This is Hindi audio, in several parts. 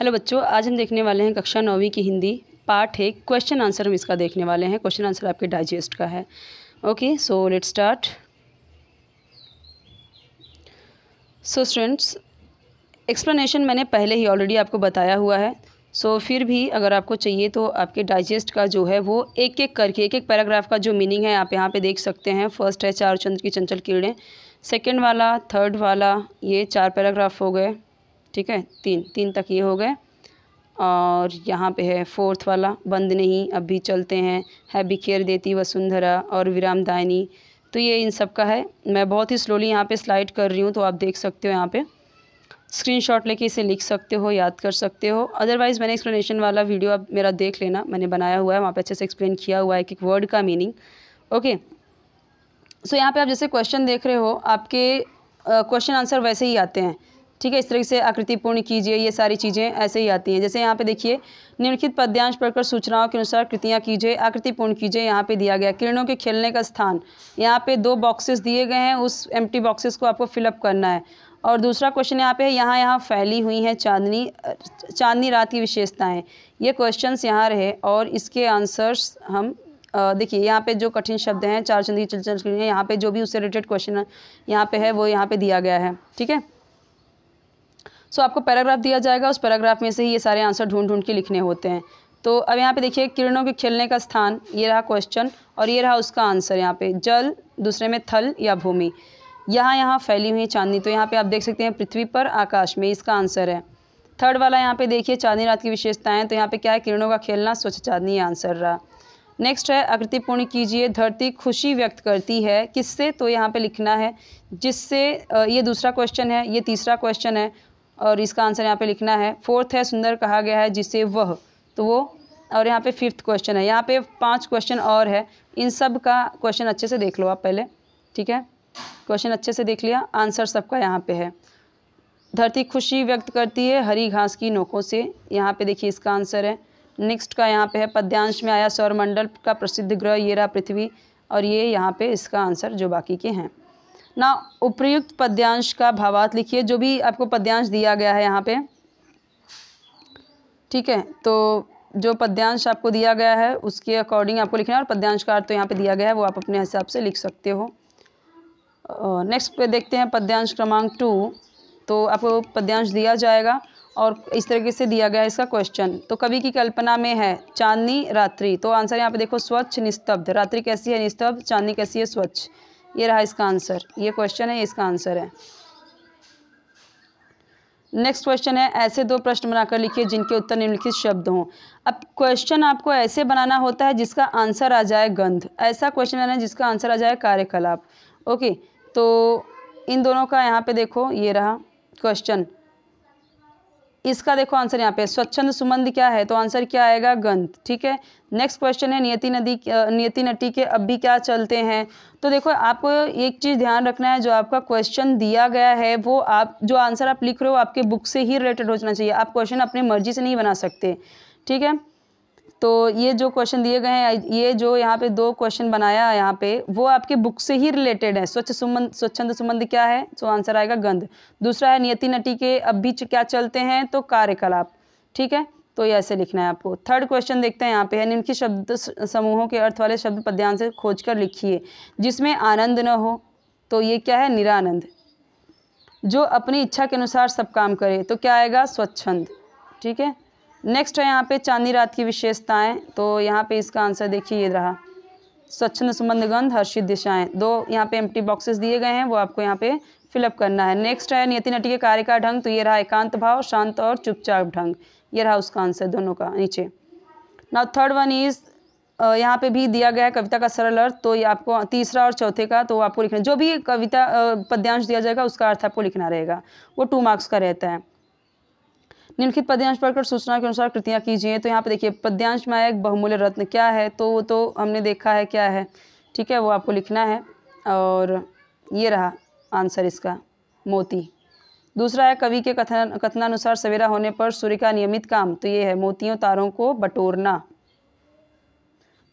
हेलो बच्चों आज हम देखने वाले हैं कक्षा नौवीं की हिंदी पाठ है क्वेश्चन आंसर हम इसका देखने वाले हैं क्वेश्चन आंसर आपके डाइजेस्ट का है okay so let start so students explanation मैंने पहले ही ऑलरेडी आपको बताया हुआ है सो so, फिर भी अगर आपको चाहिए तो आपके डाइजेस्ट का जो है वो एक एक करके एक एक पैराग्राफ का जो मीनिंग है आप यहाँ पे देख सकते हैं फर्स्ट है चार चंद्र की चंचल किरणें सेकंड वाला थर्ड वाला ये चार पैराग्राफ हो गए ठीक है तीन तीन तक ये हो गए और यहाँ पे है फोर्थ वाला बंद नहीं अब भी चलते हैं है बिखेर देती वसुंधरा और विराम दायनी तो ये इन सब का है मैं बहुत ही स्लोली यहाँ पे स्लाइड कर रही हूँ तो आप देख सकते हो यहाँ पे स्क्रीनशॉट लेके इसे लिख सकते हो याद कर सकते हो अदरवाइज़ मैंने एक्सप्लेनेशन वाला वीडियो आप मेरा देख लेना मैंने बनाया हुआ है वहाँ पर अच्छे से एक्सप्लेन किया हुआ है कि वर्ड का मीनिंग ओके सो यहाँ पर आप जैसे क्वेश्चन देख रहे हो आपके क्वेश्चन uh, आंसर वैसे ही आते हैं ठीक है इस तरीके से आकृति पूर्ण कीजिए ये सारी चीज़ें ऐसे ही आती हैं जैसे यहाँ पे देखिए निम्नलिखित पद्यांश पढ़कर सूचनाओं के अनुसार कृतियाँ कीजिए आकृति पूर्ण कीजिए यहाँ पे दिया गया किरणों के खेलने का स्थान यहाँ पे दो बॉक्सेस दिए गए हैं उस एम्प्टी बॉक्सेस को आपको फिलअप करना है और दूसरा क्वेश्चन यहाँ पे है यहाँ यहाँ फैली हुई हैं चांदनी चांदनी रात की विशेषताएँ ये क्वेश्चन यहाँ रहे और इसके आंसर्स हम देखिए यहाँ पे जो कठिन शब्द हैं चार चंदी चल चल यहाँ पे जो भी उससे रिलेटेड क्वेश्चन यहाँ पे है वो यहाँ पे दिया गया है ठीक है सो आपको पैराग्राफ दिया जाएगा उस पैराग्राफ में से ही ये सारे आंसर ढूंढ ढूंढ के लिखने होते हैं तो अब यहाँ पे देखिए किरणों के खेलने का स्थान ये रहा क्वेश्चन और ये रहा उसका आंसर यहाँ पे जल दूसरे में थल या भूमि यहाँ यहाँ फैली हुई चांदनी तो यहाँ पे आप देख सकते हैं पृथ्वी पर आकाश में इसका आंसर है थर्ड वाला यहाँ पे देखिए चांदनी रात की विशेषताएँ तो यहाँ पे क्या है किरणों का खेलना स्वच्छ चांदनी आंसर रहा नेक्स्ट है आकृति पूर्ण कीजिए धरती खुशी व्यक्त करती है किससे तो यहाँ पे लिखना है जिससे ये दूसरा क्वेश्चन है ये तीसरा क्वेश्चन है और इसका आंसर यहाँ पे लिखना है फोर्थ है सुंदर कहा गया है जिसे वह तो वो और यहाँ पे फिफ्थ क्वेश्चन है यहाँ पे पांच क्वेश्चन और है इन सब का क्वेश्चन अच्छे से देख लो आप पहले ठीक है क्वेश्चन अच्छे से देख लिया आंसर सबका यहाँ पे है धरती खुशी व्यक्त करती है हरी घास की नोकों से यहाँ पे देखिए इसका आंसर है नेक्स्ट का यहाँ पे है पद्यांश में आया सौरमंडल का प्रसिद्ध ग्रह ये रहा पृथ्वी और ये यहाँ पे इसका आंसर जो बाकी के हैं ना उपयुक्त पद्यांश का भावात लिखिए जो भी आपको पद्यांश दिया गया है यहाँ पे ठीक है तो जो पद्यांश आपको दिया गया है उसके अकॉर्डिंग आपको लिखना है और पद्यांश का अर्थ तो यहाँ पे दिया गया है वो आप अपने हिसाब से लिख सकते हो नेक्स्ट पे देखते हैं पद्यांश क्रमांक टू तो आपको पद्यांश दिया जाएगा और इस तरीके से दिया गया है इसका क्वेश्चन तो कवि की कल्पना में है चांदनी रात्रि तो आंसर यहाँ पे देखो स्वच्छ निस्तब्ध रात्रि कैसी है निस्तब्ध चांदनी कैसी है स्वच्छ ये रहा इसका आंसर ये क्वेश्चन है इसका आंसर है नेक्स्ट क्वेश्चन है ऐसे दो प्रश्न बनाकर लिखिए जिनके उत्तर निम्नलिखित शब्द हों अब क्वेश्चन आपको ऐसे बनाना होता है जिसका आंसर आ जाए गंध ऐसा क्वेश्चन बनाना जिसका आंसर आ जाए कार्यकलाप ओके तो इन दोनों का यहाँ पे देखो ये रहा क्वेश्चन इसका देखो आंसर यहाँ पे स्वच्छंद सुमंद क्या है तो आंसर क्या आएगा गंध ठीक है नेक्स्ट क्वेश्चन है नियति नदी नियति नटी के अब भी क्या चलते हैं तो देखो आपको एक चीज़ ध्यान रखना है जो आपका क्वेश्चन दिया गया है वो आप जो आंसर आप लिख रहे हो आपके बुक से ही रिलेटेड होना चाहिए आप क्वेश्चन अपनी मर्जी से नहीं बना सकते ठीक है तो ये जो क्वेश्चन दिए गए हैं ये जो यहाँ पे दो क्वेश्चन बनाया यहाँ पे वो आपके बुक से ही रिलेटेड है स्वच्छ सुबंध स्वच्छंद सुबंध क्या है तो आंसर आएगा गंध दूसरा है नियति नटी के अब भी क्या चलते हैं तो कार्यकलाप ठीक है तो ये ऐसे लिखना है आपको थर्ड क्वेश्चन देखते हैं यहाँ पे है निम्नलिखित शब्द समूहों के अर्थ वाले शब्द पद्यांश से खोज कर लिखिए जिसमें आनंद न हो तो ये क्या है निरानंद जो अपनी इच्छा के अनुसार सब काम करे तो क्या आएगा स्वच्छंद ठीक है नेक्स्ट है यहाँ पे चांदी रात की विशेषताएं तो यहाँ पे इसका आंसर देखिए ये रहा स्वच्छ सुमंद गंध हर्षित दिशाएं दो यहाँ पे एम्प्टी बॉक्सेस दिए गए हैं वो आपको यहाँ पे फिलअप करना है नेक्स्ट है नियति नटी के कार्य का ढंग तो ये रहा एकांत भाव शांत और चुपचाप ढंग ये रहा उसका आंसर दोनों का नीचे ना थर्ड वन इज़ यहाँ पे भी दिया गया है कविता का सरल अर्थ तो ये आपको तीसरा और चौथे का तो आपको लिखना जो भी कविता पद्यांश दिया जाएगा उसका अर्थ आपको लिखना रहेगा वो टू मार्क्स का रहता है निम्नलिखित पद्यांश पढ़कर सूचना के अनुसार कृतियाँ कीजिए तो यहाँ पर देखिए पद्यांश में एक बहुमूल्य रत्न क्या है तो वो तो हमने देखा है क्या है ठीक है वो आपको लिखना है और ये रहा आंसर इसका मोती दूसरा है कवि के कथन कथनानुसार सवेरा होने पर सूर्य का नियमित काम तो ये है मोतियों तारों को बटोरना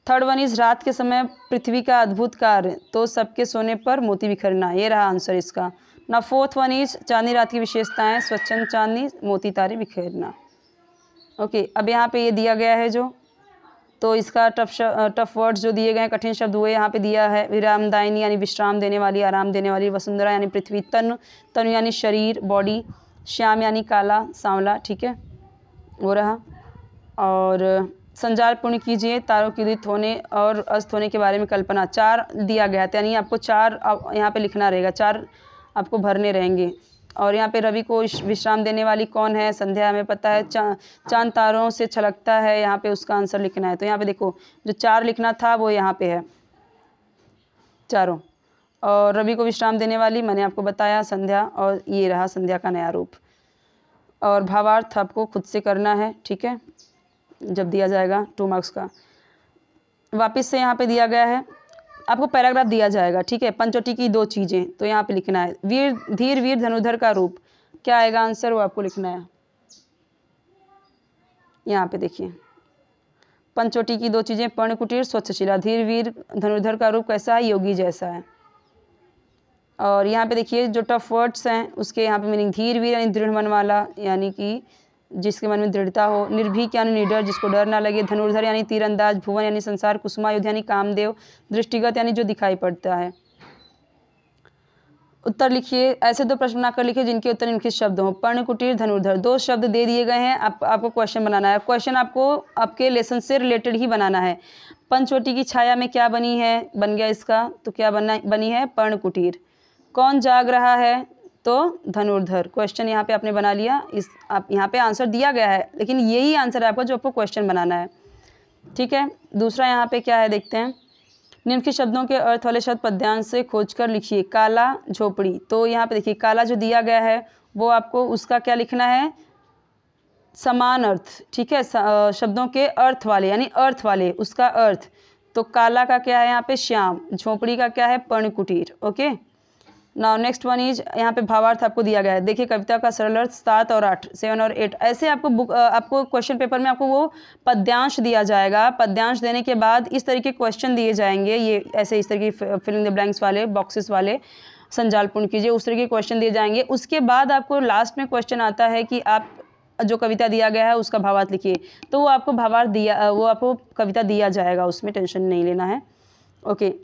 थर्ड वन इज रात के समय पृथ्वी का अद्भुत कार्य तो सबके सोने पर मोती बिखरना ये रहा आंसर इसका ना फोर्थ वन इज चांदनी रात की विशेषताएं स्वच्छंद चांदनी मोती तारे बिखेरना ओके okay, अब यहाँ पे ये दिया गया है जो तो इसका टफ टफ वर्ड्स जो दिए गए हैं कठिन शब्द हुए यहाँ पे दिया है विरामदायिनी यानी विश्राम देने वाली आराम देने वाली वसुंधरा यानी पृथ्वी तनु तनु यानी शरीर बॉडी श्याम यानी काला सांवला ठीक है वो रहा और संजार पुण्य कीजिए तारों की उदित होने और अस्त होने के बारे में कल्पना चार दिया गया था यानी आपको चार यहाँ पे लिखना रहेगा चार आपको भरने रहेंगे और यहाँ पे रवि को विश्राम देने वाली कौन है संध्या हमें पता है चा, चांद तारों से छलकता है यहाँ पे उसका आंसर लिखना है तो यहाँ पे देखो जो चार लिखना था वो यहाँ पे है चारों और रवि को विश्राम देने वाली मैंने आपको बताया संध्या और ये रहा संध्या का नया रूप और भावार्थ आपको खुद से करना है ठीक है जब दिया जाएगा टू मार्क्स का वापस से यहाँ पर दिया गया है आपको पैराग्राफ दिया जाएगा ठीक है पंचोटी की दो चीज़ें तो यहाँ पे लिखना है वीर धीर वीर धनुधर का रूप क्या आएगा आंसर वो आपको लिखना है यहाँ पे देखिए पंचोटी की दो चीज़ें पर्ण कुटीर स्वच्छशिला धीर वीर धनुधर का रूप कैसा है योगी जैसा है और यहाँ पे देखिए जो टफ वर्ड्स हैं उसके यहाँ पे मीनिंग धीर वीर यानी दृढ़ मन वाला यानी कि जिसके मन में दृढ़ता हो निर्भीक यानी निडर जिसको डर ना लगे धनुर्धर यानी तीरंदाज भुवन यानी संसार कुसुमा युद्ध यानी कामदेव दृष्टिगत यानी जो दिखाई पड़ता है उत्तर लिखिए ऐसे दो प्रश्न बनाकर लिखिए जिनके उत्तर इनके शब्द हों पर्ण कुटीर धनुर्धर दो शब्द दे दिए गए हैं आप, आपको क्वेश्चन बनाना है क्वेश्चन आपको आपके लेसन से रिलेटेड ही बनाना है पंचवटी की छाया में क्या बनी है बन गया इसका तो क्या बना बनी है पर्ण कुटीर कौन जाग रहा है तो धनुर्धर क्वेश्चन यहाँ पे आपने बना लिया इस आप यहाँ पे आंसर दिया गया है लेकिन यही आंसर है आपका जो आपको क्वेश्चन बनाना है ठीक है दूसरा यहाँ पे क्या है देखते हैं निम्नलिखित शब्दों के अर्थ वाले शब्द पद्यांश से खोज कर लिखिए काला झोपड़ी तो यहाँ पे देखिए काला जो दिया गया है वो आपको उसका क्या लिखना है समान अर्थ ठीक है शब्दों के अर्थ वाले यानी अर्थ वाले उसका अर्थ तो काला का क्या है यहाँ पे श्याम झोपड़ी का क्या है पर्णकुटीर okay now next one is यहाँ पे भावार्थ आपको दिया गया है देखिए कविता का सरल अर्थ सात और आठ सेवन और एट ऐसे आपको बुक आपको क्वेश्चन पेपर में आपको वो पद्यांश दिया जाएगा पद्यांश देने के बाद इस तरीके क्वेश्चन दिए जाएंगे ये ऐसे इस तरीके फिलिंग द ब्लैंक्स वाले बॉक्सेस वाले संजाल पूर्ण कीजिए उस तरीके क्वेश्चन दिए जाएंगे उसके बाद आपको लास्ट में क्वेश्चन आता है कि आप जो कविता दिया गया है उसका भावार्थ लिखिए तो वो आपको भावार्थ दिया वो आपको कविता दिया जाएगा उसमें टेंशन नहीं लेना है ओके okay.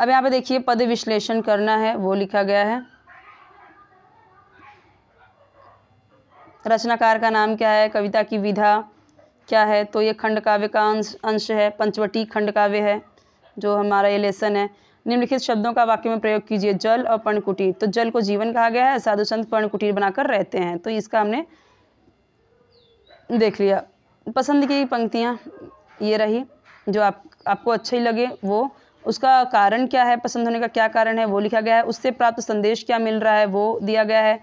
अब यहाँ पे देखिए पद विश्लेषण करना है वो लिखा गया है रचनाकार का नाम क्या है कविता की विधा क्या है तो ये खंड काव्य का अंश अंश है पंचवटी खंड काव्य है जो हमारा ये लेसन है निम्नलिखित शब्दों का वाक्य में प्रयोग कीजिए जल और पर्णकुटीर तो जल को जीवन कहा गया है साधु संत पर्णकुटीर बनाकर रहते हैं तो इसका हमने देख लिया पसंद की पंक्तियाँ ये रही जो आप आपको अच्छी लगे वो उसका कारण क्या है पसंद होने का क्या कारण है वो लिखा गया है उससे प्राप्त संदेश क्या मिल रहा है वो दिया गया है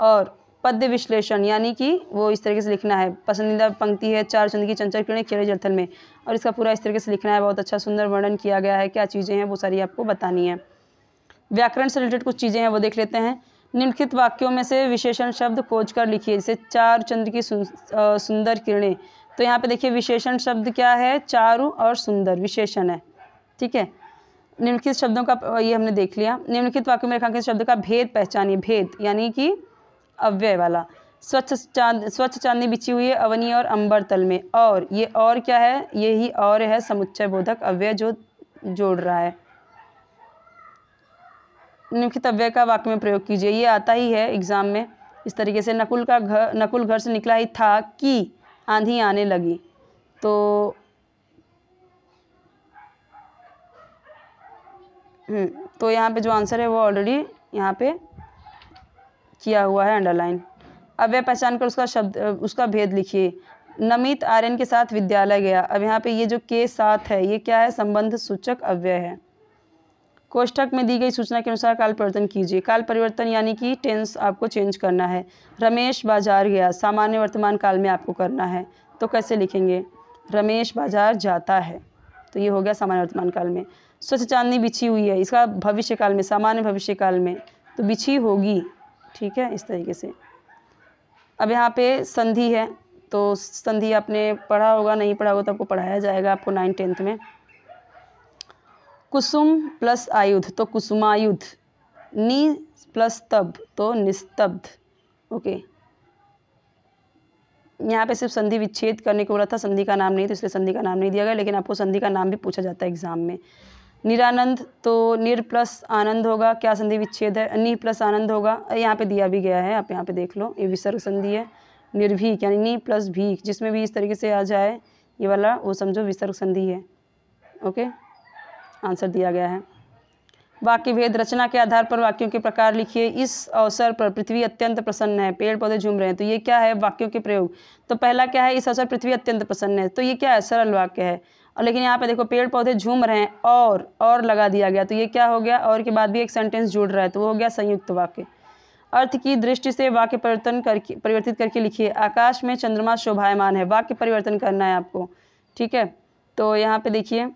और पद्य विश्लेषण यानी कि वो इस तरीके से लिखना है पसंदीदा पंक्ति है चार चंद की चंचल किरणें खेड़े जलथल में और इसका पूरा इस तरीके से लिखना है बहुत अच्छा सुंदर वर्णन किया गया है क्या चीज़ें हैं वो सारी आपको बतानी है व्याकरण से रिलेटेड कुछ चीज़ें हैं वो देख लेते हैं निम्नलिखित वाक्यों में से विशेषण शब्द खोज कर लिखिए जैसे चार चंद्र की सुंदर किरणें तो यहाँ पे देखिए विशेषण शब्द क्या है चारु और सुंदर विशेषण है ठीक है निम्नलिखित शब्दों का ये हमने देख लिया निम्नलिखित वाक्य में रेखांकित शब्द का भेद पहचानिए भेद यानी कि अव्यय वाला स्वच्छ चांद स्वच्छ चांदनी बिछी हुई है अवनी और अंबर तल में और ये और क्या है ये ही और है समुच्चय बोधक अव्यय जो जोड़ रहा है निम्नलिखित अव्यय का वाक्य में प्रयोग कीजिए ये आता ही है एग्जाम में इस तरीके से नकुल का घर नकुल घर से निकला ही था कि आंधी आने लगी तो हम्म, तो यहाँ पे जो आंसर है वो ऑलरेडी यहाँ पे किया हुआ है अंडरलाइन अब यह पहचान कर उसका शब्द उसका भेद लिखिए नमित आर्यन के साथ विद्यालय गया अब यहाँ पे ये जो के साथ है ये क्या है संबंध सूचक अव्यय है कोष्ठक में दी गई सूचना के अनुसार काल परिवर्तन कीजिए काल परिवर्तन यानी कि टेंस आपको चेंज करना है रमेश बाजार गया सामान्य वर्तमान काल में आपको करना है तो कैसे लिखेंगे रमेश बाजार जाता है तो ये हो गया सामान्य वर्तमान काल में स्वच्छ चांदनी बिछी हुई है इसका भविष्य काल में सामान्य भविष्य काल में तो बिछी होगी ठीक है इस तरीके से अब यहाँ पे संधि है तो संधि आपने पढ़ा होगा नहीं पढ़ा होगा तो आपको पढ़ाया जाएगा आपको नाइन टेंथ में कुसुम प्लस आयुध तो कुसुमायुध नी प्लस तब तो निस्तब्ध ओके यहाँ पे सिर्फ संधि विच्छेद करने को बोला था संधि का नाम नहीं तो इसलिए संधि का नाम नहीं दिया गया लेकिन आपको संधि का नाम भी पूछा जाता है एग्जाम में निरानंद तो निर प्लस आनंद होगा क्या संधि विच्छेद है नि प्लस आनंद होगा यहाँ पे दिया भी गया है आप यहाँ पे देख लो ये विसर्ग संधि है निर्भीक यानी नि प्लस भीक जिसमें भी इस तरीके से आ जाए ये वाला वो समझो विसर्ग संधि है ओके आंसर दिया गया है वाक्य भेद रचना के आधार पर वाक्यों के प्रकार लिखिए इस अवसर पर पृथ्वी अत्यंत प्रसन्न है पेड़ पौधे झूम रहे हैं तो ये क्या है वाक्यों के प्रयोग तो पहला क्या है इस अवसर पृथ्वी अत्यंत प्रसन्न है तो ये क्या है सरल वाक्य है और लेकिन यहाँ पे देखो पेड़ पौधे झूम रहे हैं और और लगा दिया गया तो ये क्या हो गया और के बाद भी एक सेंटेंस जुड़ रहा है तो वो हो गया संयुक्त वाक्य अर्थ की दृष्टि से वाक्य परिवर्तन करके परिवर्तित करके लिखिए आकाश में चंद्रमा शोभायमान है वाक्य परिवर्तन करना है आपको ठीक है तो यहाँ पर देखिए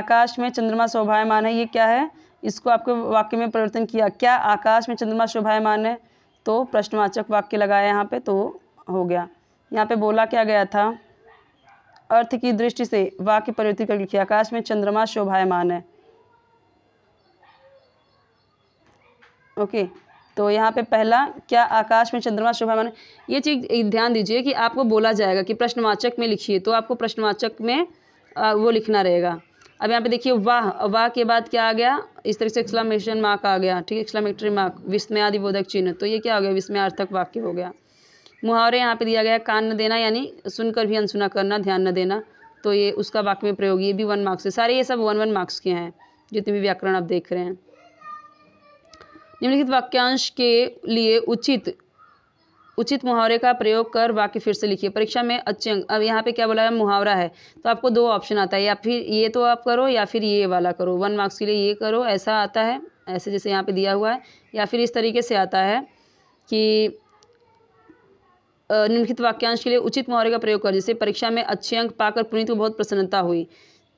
आकाश में चंद्रमा शोभायमान है ये क्या है इसको आपके वाक्य में परिवर्तन किया क्या आकाश में चंद्रमा शोभायमान है तो प्रश्नवाचक वाक्य लगाया यहाँ पर तो हो गया यहाँ पे बोला क्या गया था अर्थ की दृष्टि से वाक्य परिवर्तित कर लिखिए आकाश में चंद्रमा शोभायमान है ओके तो यहाँ पे पहला क्या आकाश में चंद्रमा शोभायमान ये चीज़ ध्यान दीजिए कि आपको बोला जाएगा कि प्रश्नवाचक में लिखिए तो आपको प्रश्नवाचक में वो लिखना रहेगा अब यहाँ पे देखिए वाह वाह के बाद क्या आ गया इस तरह से एक्सलामेशन मार्क आ गया ठीक है एक्सलामेटरी मार्क आदि बोधक चिन्ह तो ये क्या हो गया विस्मय अर्थक वाक्य हो गया मुहावरे यहाँ पे दिया गया कान न देना यानी सुनकर भी अनसुना करना ध्यान न देना तो ये उसका वाक्य में प्रयोग ये भी वन मार्क्स है सारे ये सब वन वन मार्क्स के हैं जितने भी व्याकरण आप देख रहे हैं निम्नलिखित वाक्यांश के लिए उचित उचित मुहावरे का प्रयोग कर वाक्य फिर से लिखिए परीक्षा में अच्छे अंक अब यहाँ पे क्या बोला है मुहावरा है तो आपको दो ऑप्शन आता है या फिर ये तो आप करो या फिर ये वाला करो वन मार्क्स के लिए ये करो ऐसा आता है ऐसे जैसे यहाँ पे दिया हुआ है या फिर इस तरीके से आता है कि निम्नलिखित वाक्यांश के लिए उचित मुहावरे का प्रयोग कर जैसे परीक्षा में अच्छे अंक पाकर पुनीत को बहुत प्रसन्नता हुई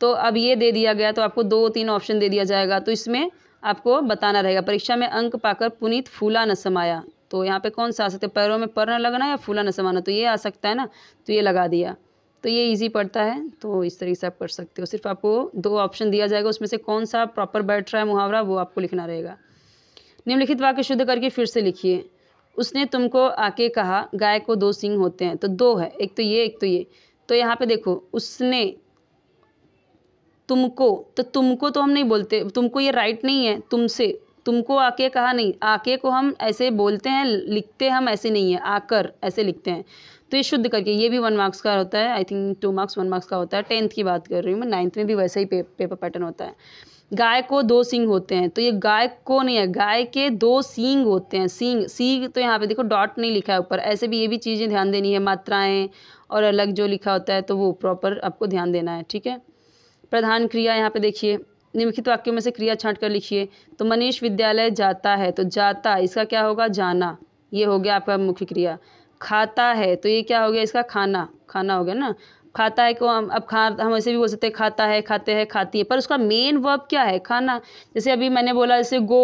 तो अब ये दे दिया गया तो आपको दो तीन ऑप्शन दे दिया जाएगा तो इसमें आपको बताना रहेगा परीक्षा में अंक पाकर पुनीत फूला न समाया तो यहाँ पे कौन सा आ सकता है पैरों में पर न लगना या फूला न समाना तो ये आ सकता है ना तो ये लगा दिया तो ये इजी पड़ता है तो इस तरीके से आप कर सकते हो सिर्फ आपको दो ऑप्शन दिया जाएगा उसमें से कौन सा प्रॉपर बैठ रहा है मुहावरा वो आपको लिखना रहेगा निम्नलिखित वाक्य शुद्ध करके फिर से लिखिए उसने तुमको आके कहा गाय को दो सिंग होते हैं तो दो है एक तो ये एक तो ये तो यहाँ पे देखो उसने तुमको तो तुमको तो हम नहीं बोलते तुमको ये राइट नहीं है तुमसे तुमको आके कहा नहीं आके को हम ऐसे बोलते हैं लिखते हम ऐसे नहीं है आकर ऐसे लिखते हैं तो ये शुद्ध करके ये भी वन मार्क्स का होता है I think two marks one marks का होता है टेंथ की बात कर रही हूँ मैं नाइन्थ में भी वैसे ही पे, पेपर पैटर्न होता है गाय को दो सींग होते हैं तो ये गाय को नहीं है गाय के दो सींग होते हैं सींग सींग तो यहाँ पे देखो डॉट नहीं लिखा है ऊपर ऐसे भी ये भी चीज़ें ध्यान देनी है मात्राएं और अलग जो लिखा होता है तो वो प्रॉपर आपको ध्यान देना है ठीक है प्रधान क्रिया यहाँ पे देखिए निम्नलिखित वाक्यों में से क्रिया छाँट कर लिखिए तो मनीष विद्यालय जाता है तो जाता इसका क्या होगा जाना ये हो गया आपका मुख्य क्रिया खाता है तो ये क्या हो गया इसका खाना खाना हो गया ना खाता है को हम अब खा हम ऐसे भी बोल सकते हैं खाता है खाते हैं खाती है पर उसका मेन वर्ब क्या है खाना जैसे अभी मैंने बोला जैसे गो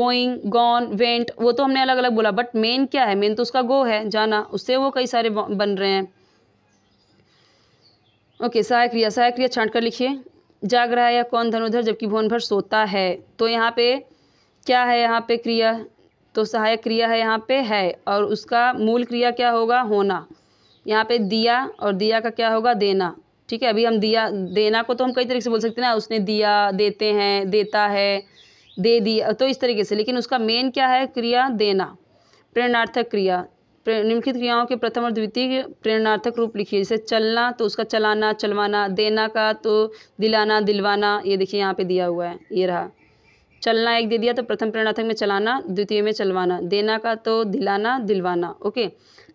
गोइंग गॉन वेंट वो तो हमने अलग अलग बोला बट मेन क्या है मेन तो उसका गो है जाना उससे वो कई सारे बन रहे हैं ओके सहायक क्रिया सहायक क्रिया छाँट कर लिखिए जाग रहा है या कौन धनुधर जबकि भुवन भर सोता है तो यहाँ पे क्या है यहाँ पे क्रिया तो सहायक क्रिया है यहाँ पे है और उसका मूल क्रिया क्या होगा होना यहाँ पे दिया और दिया का क्या होगा देना ठीक है अभी हम दिया देना को तो हम कई तरीके से बोल सकते हैं ना उसने दिया देते हैं देता है दे दिया तो इस तरीके से लेकिन उसका मेन क्या है क्रिया देना प्रेरणार्थक क्रिया निम्नलिखित क्रियाओं के प्रथम और द्वितीय प्रेरणार्थक रूप लिखिए जैसे चलना तो उसका चलाना चलवाना देना का तो दिलाना दिलवाना ये देखिए यहाँ पे दिया हुआ है ये रहा चलना एक दे दिया तो प्रथम प्रेरणार्थक में चलाना द्वितीय में चलवाना देना का तो दिलाना दिलवाना ओके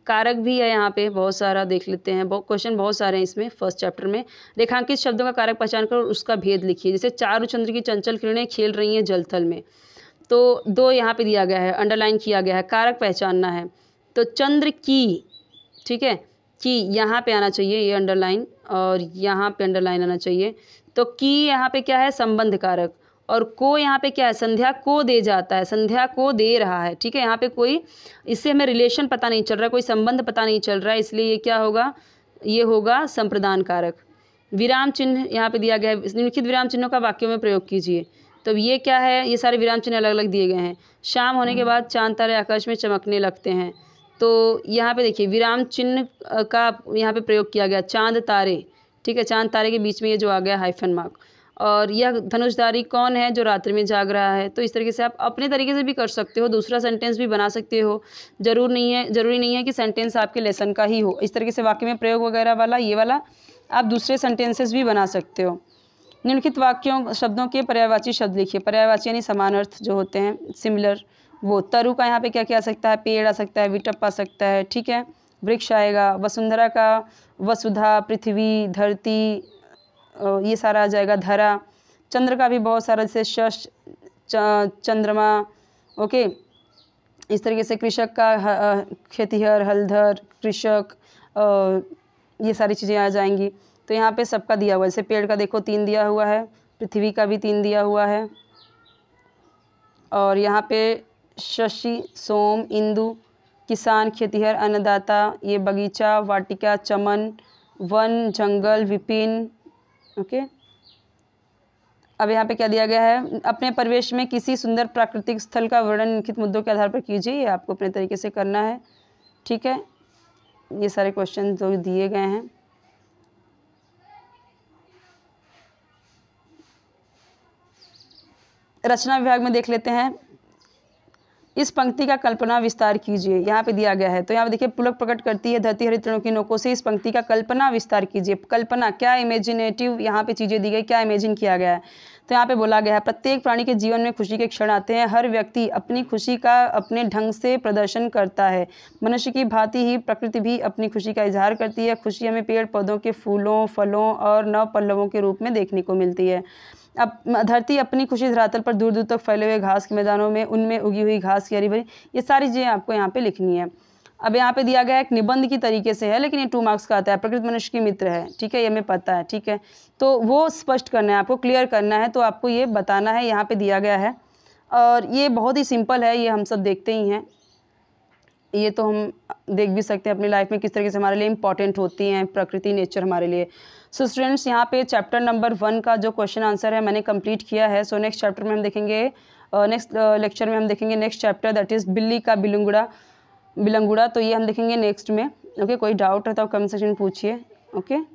कारक भी है यहाँ पे बहुत सारा देख लेते हैं बहुत क्वेश्चन बहुत सारे हैं इसमें फर्स्ट चैप्टर में रेखांकित शब्दों का कारक पहचान कर उसका भेद लिखिए जैसे चारू चंद्र की चंचल किरणें खेल रही हैं जलथल में तो दो यहाँ पे दिया गया है अंडरलाइन किया गया है कारक पहचानना है तो चंद्र की ठीक है की यहाँ पर आना चाहिए ये अंडरलाइन और यहाँ पे अंडरलाइन आना चाहिए तो की यहाँ पे क्या है संबंध कारक और को यहाँ पे क्या है संध्या को दे जाता है संध्या को दे रहा है ठीक है यहाँ पे कोई इससे हमें रिलेशन पता नहीं चल रहा है कोई संबंध पता नहीं चल रहा है इसलिए ये क्या होगा ये होगा संप्रदान कारक विराम चिन्ह यहाँ पे दिया गया है निम्नलिखित विराम चिन्हों का वाक्यों में प्रयोग कीजिए तो ये क्या है ये सारे विराम चिन्ह अलग अलग दिए गए हैं शाम होने के हम्म। बाद चांद तारे आकाश में चमकने लगते हैं तो यहाँ पे देखिए विराम चिन्ह का यहाँ पे प्रयोग किया गया चांद तारे ठीक है चांद तारे के बीच में ये जो आ गया हाइफन मार्क और यह धनुषधारी कौन है जो रात्रि में जाग रहा है तो इस तरीके से आप अपने तरीके से भी कर सकते हो दूसरा सेंटेंस भी बना सकते हो जरूर नहीं है ज़रूरी नहीं है कि सेंटेंस आपके लेसन का ही हो इस तरीके से वाक्य में प्रयोग वगैरह वाला ये वाला आप दूसरे सेंटेंसेस भी बना सकते हो निम्नलिखित वाक्यों शब्दों के पर्यायवाची शब्द लिखिए पर्यायवाची यानी समान अर्थ जो होते हैं सिमिलर वो तरु का यहाँ पे क्या क्या आ सकता है पेड़ आ सकता है विटप आ सकता है ठीक है वृक्ष आएगा वसुंधरा का वसुधा पृथ्वी धरती ये सारा आ जाएगा धरा चंद्र का भी बहुत सारा जैसे शश चंद्रमा ओके इस तरीके से कृषक का खेतीहर हलधर कृषक ये सारी चीज़ें आ जाएंगी तो यहाँ पे सबका दिया हुआ है जैसे पेड़ का देखो तीन दिया हुआ है पृथ्वी का भी तीन दिया हुआ है और यहाँ पे शशि सोम इंदु किसान खेतीहर अन्नदाता ये बगीचा वाटिका चमन वन जंगल विपिन ओके अब यहाँ पे क्या दिया गया है अपने परिवेश में किसी सुंदर प्राकृतिक स्थल का वर्णन लिखित मुद्दों के आधार पर कीजिए ये आपको अपने तरीके से करना है ठीक है ये सारे क्वेश्चन जो दिए गए हैं रचना विभाग में देख लेते हैं इस पंक्ति का कल्पना विस्तार कीजिए यहाँ पे दिया गया है तो यहाँ पे देखिए पुलक प्रकट करती है धरती हरित तृणों की नोकों से इस पंक्ति का कल्पना विस्तार कीजिए कल्पना क्या इमेजिनेटिव यहाँ पे चीज़ें दी गई क्या इमेजिन किया गया है तो यहाँ पे बोला गया है प्रत्येक प्राणी के जीवन में खुशी के क्षण आते हैं हर व्यक्ति अपनी खुशी का अपने ढंग से प्रदर्शन करता है मनुष्य की भांति ही प्रकृति भी अपनी खुशी का इजहार करती है खुशी हमें पेड़ पौधों के फूलों फलों और नव पल्लवों के रूप में देखने को मिलती है अब धरती अपनी खुशी धरातल पर दूर दूर तक फैले हुए घास के मैदानों में उनमें उगी हुई घास की हरी भरी ये सारी चीज़ें आपको यहाँ पे लिखनी है अब यहाँ पे दिया गया एक निबंध की तरीके से है लेकिन ये टू मार्क्स का आता है प्रकृति मनुष्य की मित्र है ठीक है ये हमें पता है ठीक है तो वो स्पष्ट करना है आपको क्लियर करना है तो आपको ये बताना है यहाँ पर दिया गया है और ये बहुत ही सिंपल है ये हम सब देखते ही हैं ये तो हम देख भी सकते हैं अपनी लाइफ में किस तरीके से हमारे लिए इम्पॉर्टेंट होती हैं प्रकृति नेचर हमारे लिए सो स्टूडेंट्स यहाँ पे चैप्टर नंबर वन का जो क्वेश्चन आंसर है मैंने कंप्लीट किया है सो नेक्स्ट चैप्टर में हम देखेंगे नेक्स्ट uh, लेक्चर uh, में हम देखेंगे नेक्स्ट चैप्टर दैट इज़ बिल्ली का बिलंगुड़ा बिलंगुड़ा तो ये हम देखेंगे नेक्स्ट में ओके okay, कोई डाउट है तो कमेंट सेक्शन पूछिए ओके okay?